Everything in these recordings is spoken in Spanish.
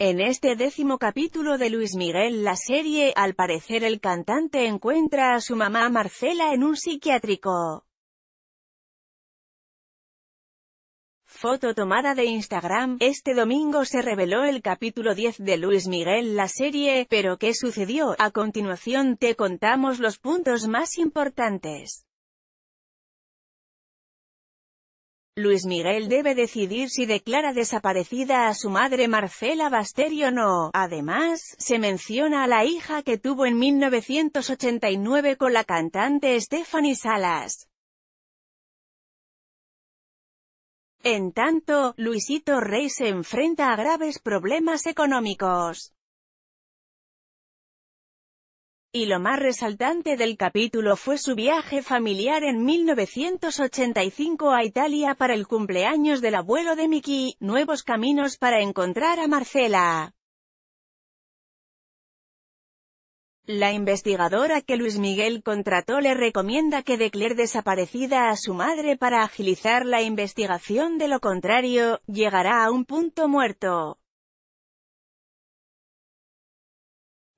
En este décimo capítulo de Luis Miguel la serie, al parecer el cantante encuentra a su mamá Marcela en un psiquiátrico. Foto tomada de Instagram, este domingo se reveló el capítulo 10 de Luis Miguel la serie, pero ¿qué sucedió? A continuación te contamos los puntos más importantes. Luis Miguel debe decidir si declara desaparecida a su madre Marcela Basteri o no. Además, se menciona a la hija que tuvo en 1989 con la cantante Stephanie Salas. En tanto, Luisito Rey se enfrenta a graves problemas económicos y lo más resaltante del capítulo fue su viaje familiar en 1985 a Italia para el cumpleaños del abuelo de Mickey, nuevos caminos para encontrar a Marcela. La investigadora que Luis Miguel contrató le recomienda que declare desaparecida a su madre para agilizar la investigación de lo contrario, llegará a un punto muerto.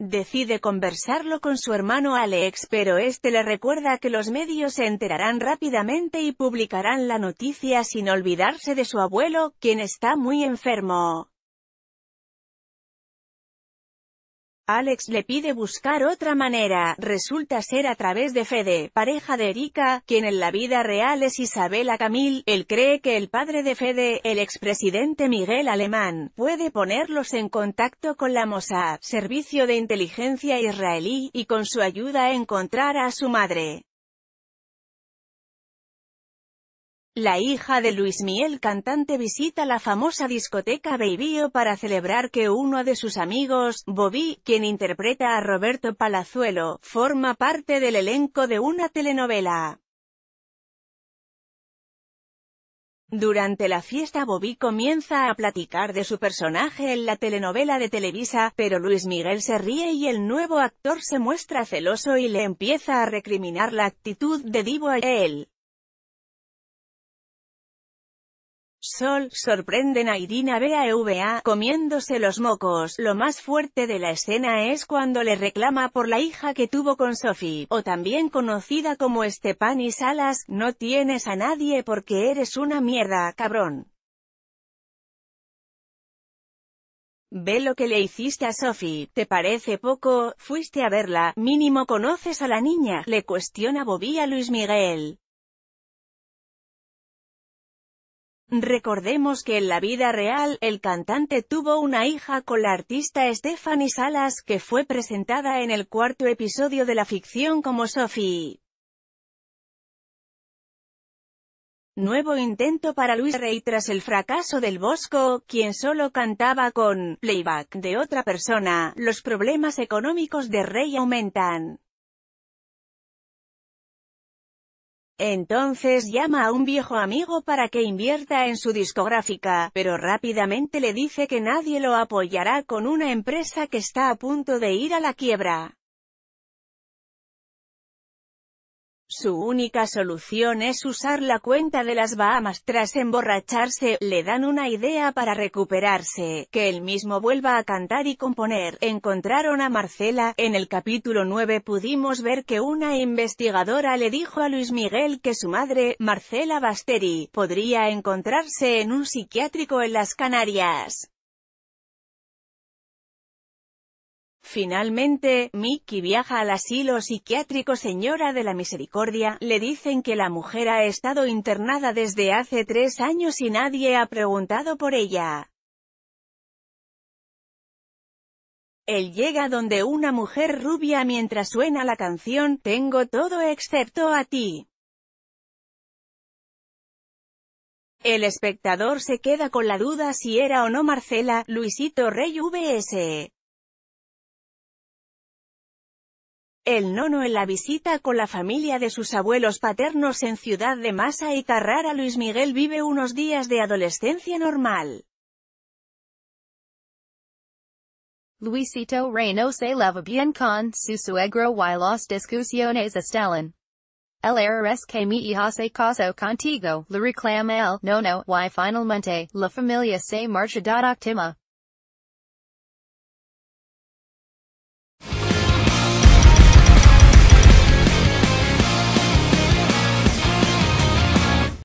Decide conversarlo con su hermano Alex pero este le recuerda que los medios se enterarán rápidamente y publicarán la noticia sin olvidarse de su abuelo, quien está muy enfermo. Alex le pide buscar otra manera, resulta ser a través de Fede, pareja de Erika, quien en la vida real es Isabela Camil, él cree que el padre de Fede, el expresidente Miguel Alemán, puede ponerlos en contacto con la Mossad, servicio de inteligencia israelí, y con su ayuda encontrar a su madre. La hija de Luis Miguel cantante visita la famosa discoteca Babyo para celebrar que uno de sus amigos, Bobby, quien interpreta a Roberto Palazuelo, forma parte del elenco de una telenovela. Durante la fiesta Bobby comienza a platicar de su personaje en la telenovela de Televisa, pero Luis Miguel se ríe y el nuevo actor se muestra celoso y le empieza a recriminar la actitud de Divo a él. Sol, sorprenden a Irina BAVA, e comiéndose los mocos. Lo más fuerte de la escena es cuando le reclama por la hija que tuvo con Sophie, o también conocida como y Salas, no tienes a nadie porque eres una mierda, cabrón. Ve lo que le hiciste a Sophie, ¿te parece poco? Fuiste a verla, mínimo conoces a la niña, le cuestiona Bobby a Luis Miguel. Recordemos que en la vida real, el cantante tuvo una hija con la artista Stephanie Salas, que fue presentada en el cuarto episodio de la ficción como Sophie. Nuevo intento para Luis Rey tras el fracaso del Bosco, quien solo cantaba con playback de otra persona, los problemas económicos de Rey aumentan. Entonces llama a un viejo amigo para que invierta en su discográfica, pero rápidamente le dice que nadie lo apoyará con una empresa que está a punto de ir a la quiebra. Su única solución es usar la cuenta de las Bahamas tras emborracharse, le dan una idea para recuperarse, que él mismo vuelva a cantar y componer. Encontraron a Marcela, en el capítulo 9 pudimos ver que una investigadora le dijo a Luis Miguel que su madre, Marcela Basteri, podría encontrarse en un psiquiátrico en las Canarias. Finalmente, Mickey viaja al asilo psiquiátrico Señora de la Misericordia, le dicen que la mujer ha estado internada desde hace tres años y nadie ha preguntado por ella. Él llega donde una mujer rubia mientras suena la canción, Tengo todo excepto a ti. El espectador se queda con la duda si era o no Marcela, Luisito Rey vs. El nono en la visita con la familia de sus abuelos paternos en Ciudad de Masa y Carrara Luis Miguel vive unos días de adolescencia normal. Luisito Reino se lava bien con su suegro y las discusiones estalan. El es que mi hija se caso contigo, le reclama el nono y finalmente, la familia se marcha